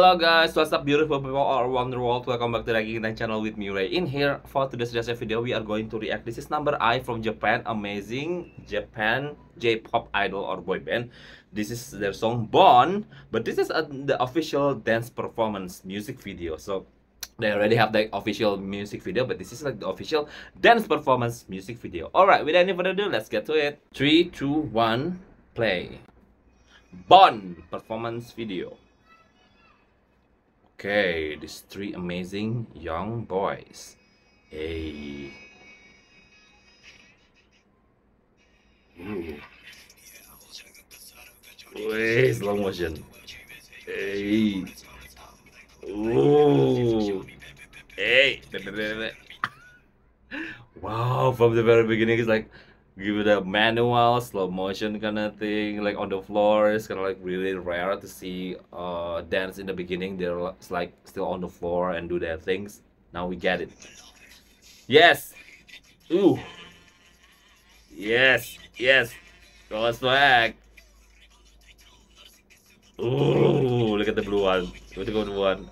Hello guys, what's up beautiful people all around the world Welcome back to the Gigintan channel with me Ray In here, for today's video, we are going to react This is number I from Japan, amazing Japan J-pop idol or boy band This is their song Bon But this is a, the official dance performance music video So they already have the official music video But this is like the official dance performance music video Alright, without any further ado, let's get to it Three, two, one, play Bon performance video Okay, these three amazing young boys. Hey. Hey, slow motion. Hey. Ooh. Hey. wow, from the very beginning, it's like, give it a manual slow motion kind of thing like on the floor it's kind of like really rare to see uh dance in the beginning they're like still on the floor and do their things now we get it yes ooh yes yes go swag ooh look at the blue one look at the blue one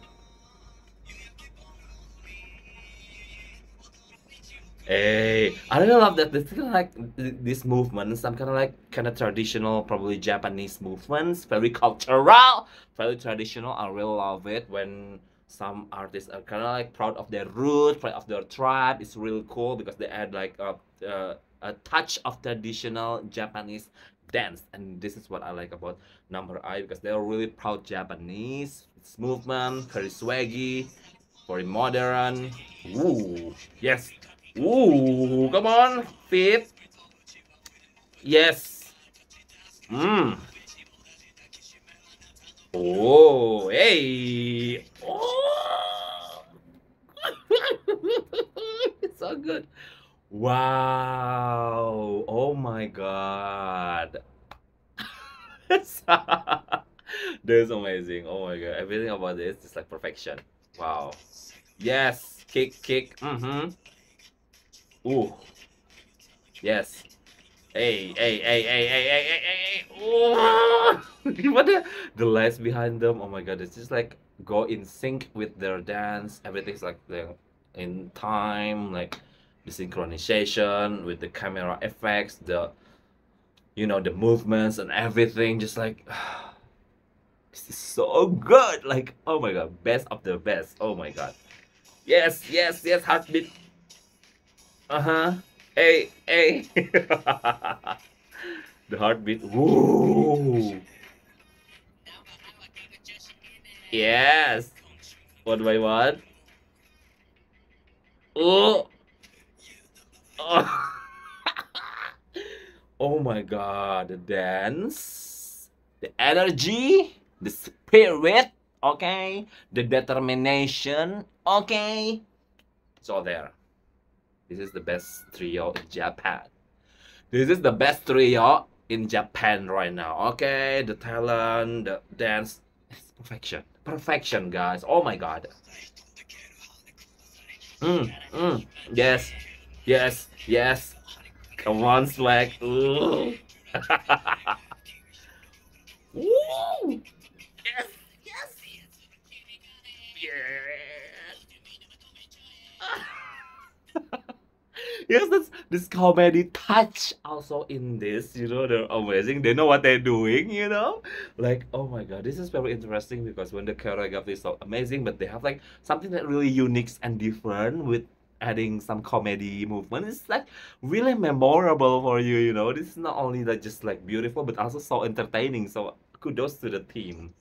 Hey, eh, I really love that. It's kind of like this movements. I'm kind of like kind of traditional, probably Japanese movements. Very cultural, very traditional. I really love it when some artists are kind of like proud of their root, proud of their tribe. It's really cool because they add like a, a, a touch of traditional Japanese dance, and this is what I like about Number I because they are really proud Japanese. It's movement, very swaggy, very modern. Ooh, yes. Ooh, come on. Fifth. Yes. Mmm. Oh, hey. Oh. it's so good. Wow. Oh my god. this is amazing. Oh my god. Everything about this is like perfection. Wow. Yes. Kick, kick. Mm-hmm. Ooh. Yes. Hey, hey, hey, hey, hey, hey, hey, hey, hey. what the? The lights behind them. Oh my god, it's just like go in sync with their dance. Everything's like they're in time, like the synchronization with the camera effects, the you know, the movements and everything. Just like this is so good. Like, oh my god, best of the best. Oh my god. Yes, yes, yes, heartbeat uh huh. Hey, hey. the heartbeat. Woo. Yes. One by one. Oh. oh my god. The dance. The energy. The spirit. Okay. The determination. Okay. It's all there. This is the best trio in Japan. This is the best trio in Japan right now. Okay, the talent, the dance, it's perfection. Perfection, guys. Oh my god. Mm, mm, yes, yes, yes. Come on, Slack. Woo! yes, this, this comedy touch also in this. You know, they're amazing. They know what they're doing. You know, like oh my god, this is very interesting because when the choreography is so amazing, but they have like something that really unique and different with adding some comedy movement it's like really memorable for you you know this is not only like just like beautiful but also so entertaining so kudos to the team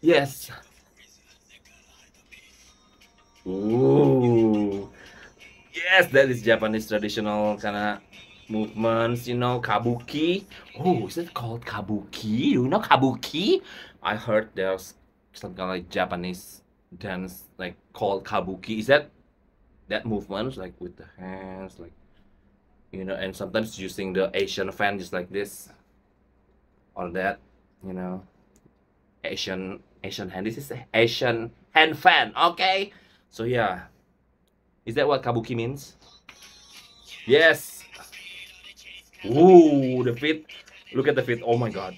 yes Ooh. Yes, that is Japanese traditional kind of movements, you know, kabuki. Oh, is it called kabuki? You know kabuki? I heard there's some kind of like Japanese dance like called kabuki. Is that that movement like with the hands like you know and sometimes using the Asian fan just like this or that, you know. Asian Asian hand. This is Asian hand fan, okay? So yeah. Is that what kabuki means? Yes! Ooh, the feet. Look at the feet. Oh my god.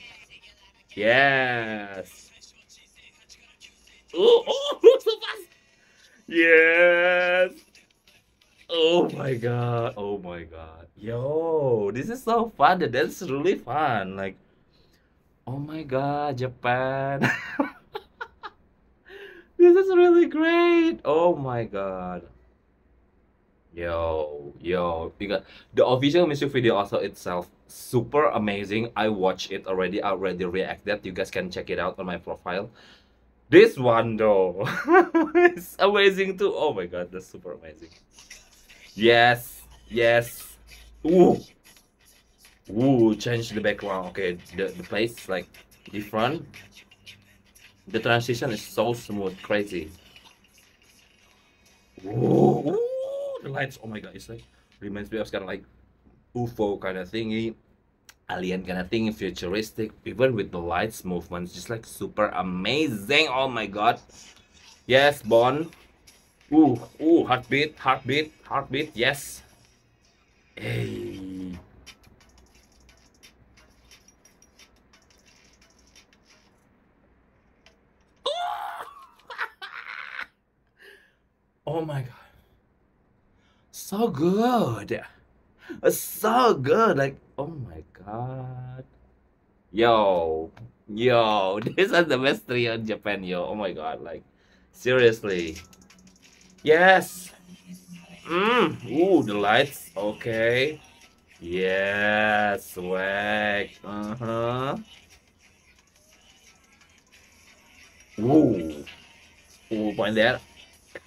Yes! Oh, oh, so fast! Yes! Oh my god. Oh my god. Yo, this is so fun. The dance is really fun. Like, oh my god, Japan. this is really great. Oh my god. Yo, yo, because the official music video also itself super amazing. I watched it already, I already reacted. You guys can check it out on my profile. This one though, it's amazing too. Oh my god, that's super amazing. Yes, yes. Ooh, ooh, change the background. Okay, the, the place like different. The transition is so smooth, crazy. Ooh the lights. Oh my god, it's like reminds me of kind of like UFO kind of thingy, alien kind of thing, futuristic. Even with the lights movements, just like super amazing. Oh my god. Yes, Bond. Ooh, ooh, heartbeat, heartbeat, heartbeat. Yes. Hey. Oh my god so good. So good. Like, oh my god. Yo, yo, these are the best three in Japan, yo. Oh my god, like, seriously. Yes. Mmm. Ooh, the lights. Okay. Yes, swag. Uh huh. Ooh. Ooh, point there.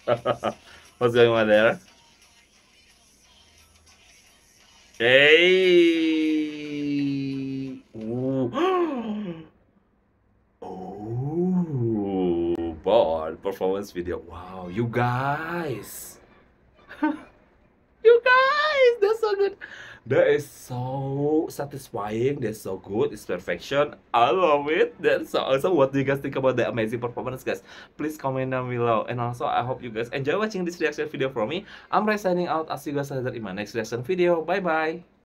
What's going on there? Hey. oh, ball performance video. Wow, you guys. you guys, that's so good. That is so satisfying. That's so good. It's perfection. I love it. That's so awesome. What do you guys think about the amazing performance, guys? Please comment down below. And also, I hope you guys enjoy watching this reaction video from me. I'm Ray signing out. I'll see you guys later in my next reaction video. Bye-bye.